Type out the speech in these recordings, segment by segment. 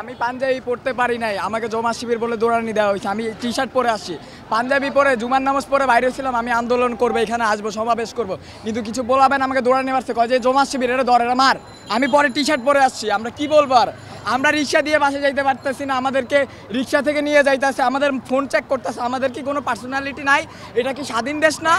আমি পাঞ্জাবি পড়তে পারি নাই আমাকে জমা শিবির বলে দৌড়ানি দেওয়া হয়েছে আমি টি শার্ট পরে আসছি পাঞ্জাবি পরে জুমার নামাজ পরে বাইরে ছিলাম আমি আন্দোলন করবো এখানে আসবো সমাবেশ করব কিন্তু কিছু বলাবেন আমাকে দৌড়ানি মারছে কয় যে জমা শিবির এটা দরের মার আমি পরে টি শার্ট পরে আসছি আমরা কি বলবো আর আমরা রিক্সা দিয়ে বাসে যাইতে পারতেছি না আমাদেরকে রিক্সা থেকে নিয়ে যাইতেছে আমাদের ফোন চেক করতেছে আমাদের কি কোনো পার্সোনালিটি নাই এটা কি স্বাধীন দেশ না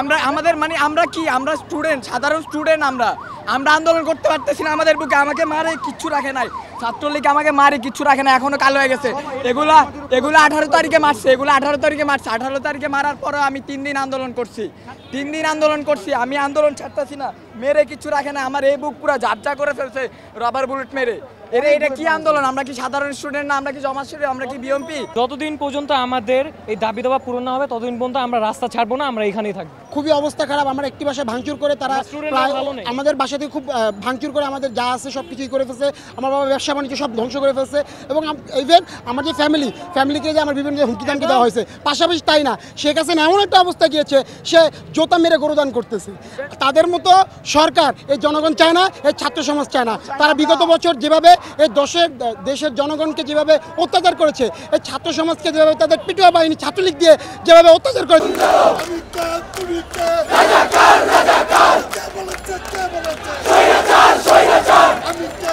আমরা আমাদের মানে আমরা কি আমরা স্টুডেন্ট সাধারণ স্টুডেন্ট আমরা আমরা আন্দোলন করতে পারতেছি না আমাদের বুকে আমাকে মারে কিচ্ছু রাখে নাই ছাত্রলীগ আমাকে মারে কিছু রাখে না এখনো কালো হয়ে গেছে এগুলা এগুলো আঠারো তারিখে মারছে এগুলো আঠারো তারিখে মারছে আঠারো তারিখে মারার পরে আমি তিন দিন আন্দোলন করছি তিন দিন আন্দোলন করছি আমি আন্দোলন ছাড়তেছি না মেরে কিছু রাখে না আমার এই বুক পুরো ঝাড়ঝা করে ফেলছে রবার বুলেট মেরে এরে এটা কি আন্দোলন আমরা কি সাধারণ স্টুডেন্ট না আমরা কি জমা জমাশ্রী আমরা কি বিএমপি যতদিন পর্যন্ত আমাদের এই দাবি দাবা পূরণ না হবে ততদিন পর্যন্ত আমরা রাস্তা ছাড়বো না আমরা এখানেই থাকবো খুবই অবস্থা খারাপ আমার একটি বাসা ভাঙচুর করে তারা আমাদের বাসা থেকে খুব ভাঙচুর করে আমাদের যা আছে সব কিছুই করে ফেলছে আমার বাবা ব্যবসা বাণিজ্য সব ধ্বংস করে ফেলছে এবং ইভেন আমার যে ফ্যামিলি ফ্যামিলিকে যে আমার বিভিন্ন হুমকি দামকে দেওয়া হয়েছে পাশাপাশি তাই না সে কাছে এমন একটা অবস্থা গিয়েছে সে জোতা মেরে গরুদান করতেছে তাদের মতো সরকার এই জনগণ চায় না এই ছাত্র সমাজ চায় না তারা বিগত বছর যেভাবে এই দশের দেশের জনগণকে যেভাবে অত্যাচার করেছে এই ছাত্র সমাজকে যেভাবে তাদের পিটুয়া বাহিনী ছাত্রলীগ দিয়ে যেভাবে অত্যাচার করেছে আমি